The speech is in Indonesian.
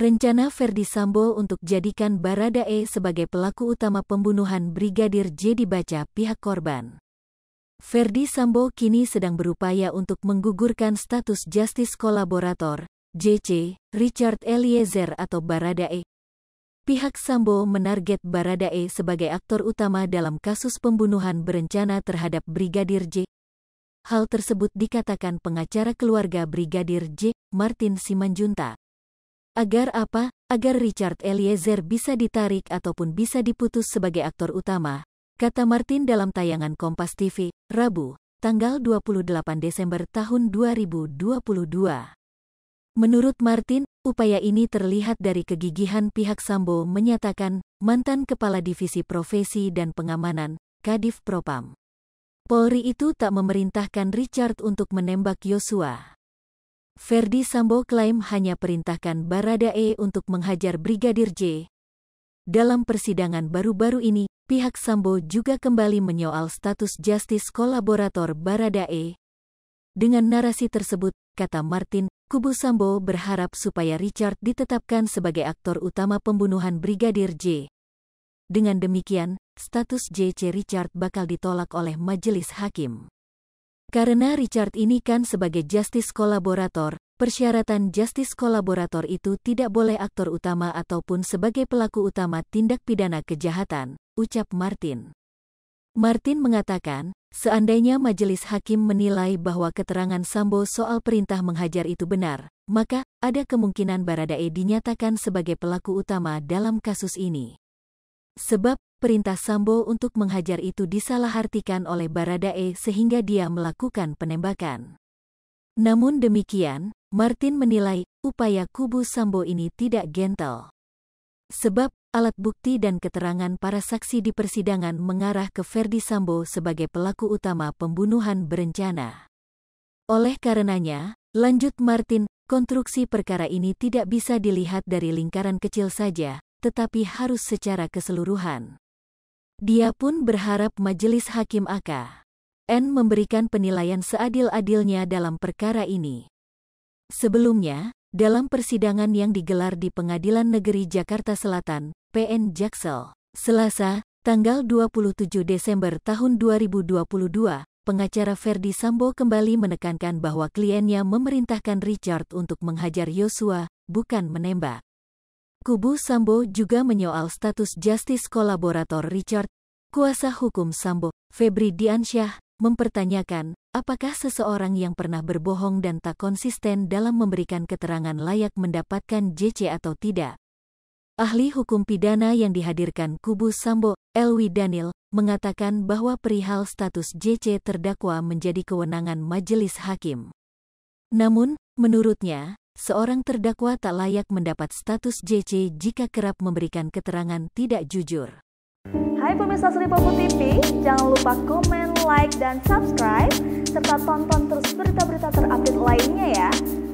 Rencana Verdi Sambo untuk jadikan Baradae sebagai pelaku utama pembunuhan Brigadir J dibaca pihak korban. Verdi Sambo kini sedang berupaya untuk menggugurkan status justice kolaborator, JC, Richard Eliezer atau Baradae. Pihak Sambo menarget Baradae sebagai aktor utama dalam kasus pembunuhan berencana terhadap Brigadir J. Hal tersebut dikatakan pengacara keluarga Brigadir J, Martin Simanjunta. Agar apa? Agar Richard Eliezer bisa ditarik ataupun bisa diputus sebagai aktor utama, kata Martin dalam tayangan Kompas TV, Rabu, tanggal 28 Desember tahun 2022. Menurut Martin, upaya ini terlihat dari kegigihan pihak Sambo menyatakan mantan Kepala Divisi Profesi dan Pengamanan, Kadif Propam. Polri itu tak memerintahkan Richard untuk menembak Yosua. Verdi Sambo klaim hanya perintahkan Baradae untuk menghajar Brigadir J. Dalam persidangan baru-baru ini, pihak Sambo juga kembali menyoal status justice kolaborator Baradae. Dengan narasi tersebut, kata Martin, kubu Sambo berharap supaya Richard ditetapkan sebagai aktor utama pembunuhan Brigadir J. Dengan demikian, status JC Richard bakal ditolak oleh majelis hakim. Karena Richard ini kan sebagai justice kolaborator, persyaratan justice kolaborator itu tidak boleh aktor utama ataupun sebagai pelaku utama tindak pidana kejahatan, ucap Martin. Martin mengatakan, seandainya majelis hakim menilai bahwa keterangan Sambo soal perintah menghajar itu benar, maka ada kemungkinan Baradae dinyatakan sebagai pelaku utama dalam kasus ini. Sebab, perintah Sambo untuk menghajar itu disalahartikan oleh Baradae sehingga dia melakukan penembakan. Namun demikian, Martin menilai upaya kubu Sambo ini tidak gentle. Sebab, alat bukti dan keterangan para saksi di persidangan mengarah ke Ferdi Sambo sebagai pelaku utama pembunuhan berencana. Oleh karenanya, lanjut Martin, konstruksi perkara ini tidak bisa dilihat dari lingkaran kecil saja, tetapi harus secara keseluruhan. Dia pun berharap Majelis Hakim AK. N memberikan penilaian seadil-adilnya dalam perkara ini. Sebelumnya, dalam persidangan yang digelar di Pengadilan Negeri Jakarta Selatan, PN Jaksel, Selasa, tanggal 27 Desember tahun 2022, pengacara Ferdi Sambo kembali menekankan bahwa kliennya memerintahkan Richard untuk menghajar Yosua, bukan menembak. Kubu Sambo juga menyoal status justice kolaborator Richard. Kuasa hukum Sambo, Febri Diansyah, mempertanyakan, apakah seseorang yang pernah berbohong dan tak konsisten dalam memberikan keterangan layak mendapatkan JC atau tidak. Ahli hukum pidana yang dihadirkan kubu Sambo, Elwi Daniel, mengatakan bahwa perihal status JC terdakwa menjadi kewenangan majelis hakim. Namun, menurutnya, seorang terdakwa tak layak mendapat status JC jika kerap memberikan keterangan tidak jujur. Hai pemirsa Seripopo TV, jangan lupa komen, like, dan subscribe, serta tonton terus berita-berita terupdate lainnya ya.